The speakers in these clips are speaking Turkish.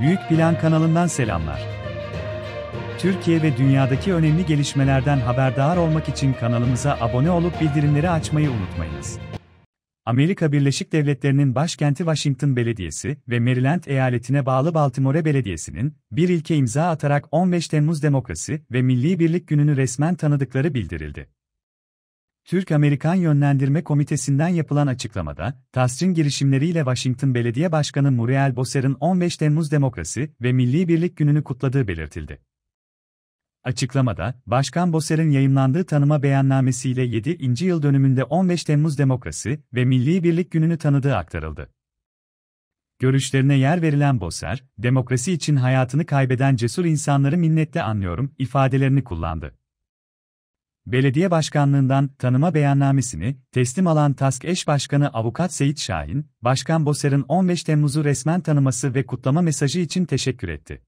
Büyük Plan kanalından selamlar. Türkiye ve dünyadaki önemli gelişmelerden haberdar olmak için kanalımıza abone olup bildirimleri açmayı unutmayınız. Amerika Birleşik Devletleri'nin başkenti Washington Belediyesi ve Maryland eyaletine bağlı Baltimore Belediyesi'nin bir ilke imza atarak 15 Temmuz Demokrasi ve Milli Birlik Günü'nü resmen tanıdıkları bildirildi. Türk-Amerikan Yönlendirme Komitesi'nden yapılan açıklamada, Tasrin girişimleriyle Washington Belediye Başkanı Muriel Bosser'ın 15 Temmuz Demokrasi ve Milli Birlik Günü'nü kutladığı belirtildi. Açıklamada, Başkan Bosser'in yayımlandığı tanıma beyannamesiyle 7. inci yıl dönümünde 15 Temmuz Demokrasi ve Milli Birlik Günü'nü tanıdığı aktarıldı. Görüşlerine yer verilen Bosser, demokrasi için hayatını kaybeden cesur insanları minnetle anlıyorum ifadelerini kullandı. Belediye başkanlığından tanıma beyannamesini teslim alan TASK eş başkanı avukat Seyit Şahin, Başkan Boser'in 15 Temmuz'u resmen tanıması ve kutlama mesajı için teşekkür etti.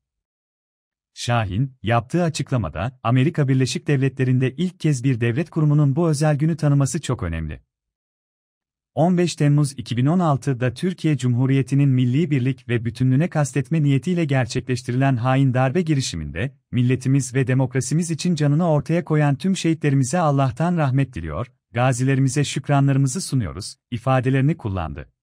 Şahin, yaptığı açıklamada, Amerika Birleşik Devletleri'nde ilk kez bir devlet kurumunun bu özel günü tanıması çok önemli. 15 Temmuz 2016'da Türkiye Cumhuriyeti'nin milli birlik ve bütünlüğüne kastetme niyetiyle gerçekleştirilen hain darbe girişiminde, milletimiz ve demokrasimiz için canını ortaya koyan tüm şehitlerimize Allah'tan rahmet diliyor, gazilerimize şükranlarımızı sunuyoruz, ifadelerini kullandı.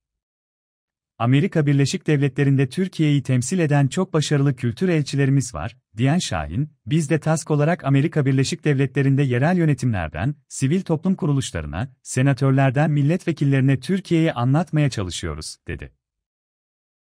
Amerika Birleşik Devletleri'nde Türkiye'yi temsil eden çok başarılı kültür elçilerimiz var, diyen Şahin, biz de TASK olarak Amerika Birleşik Devletleri'nde yerel yönetimlerden, sivil toplum kuruluşlarına, senatörlerden milletvekillerine Türkiye'yi anlatmaya çalışıyoruz, dedi.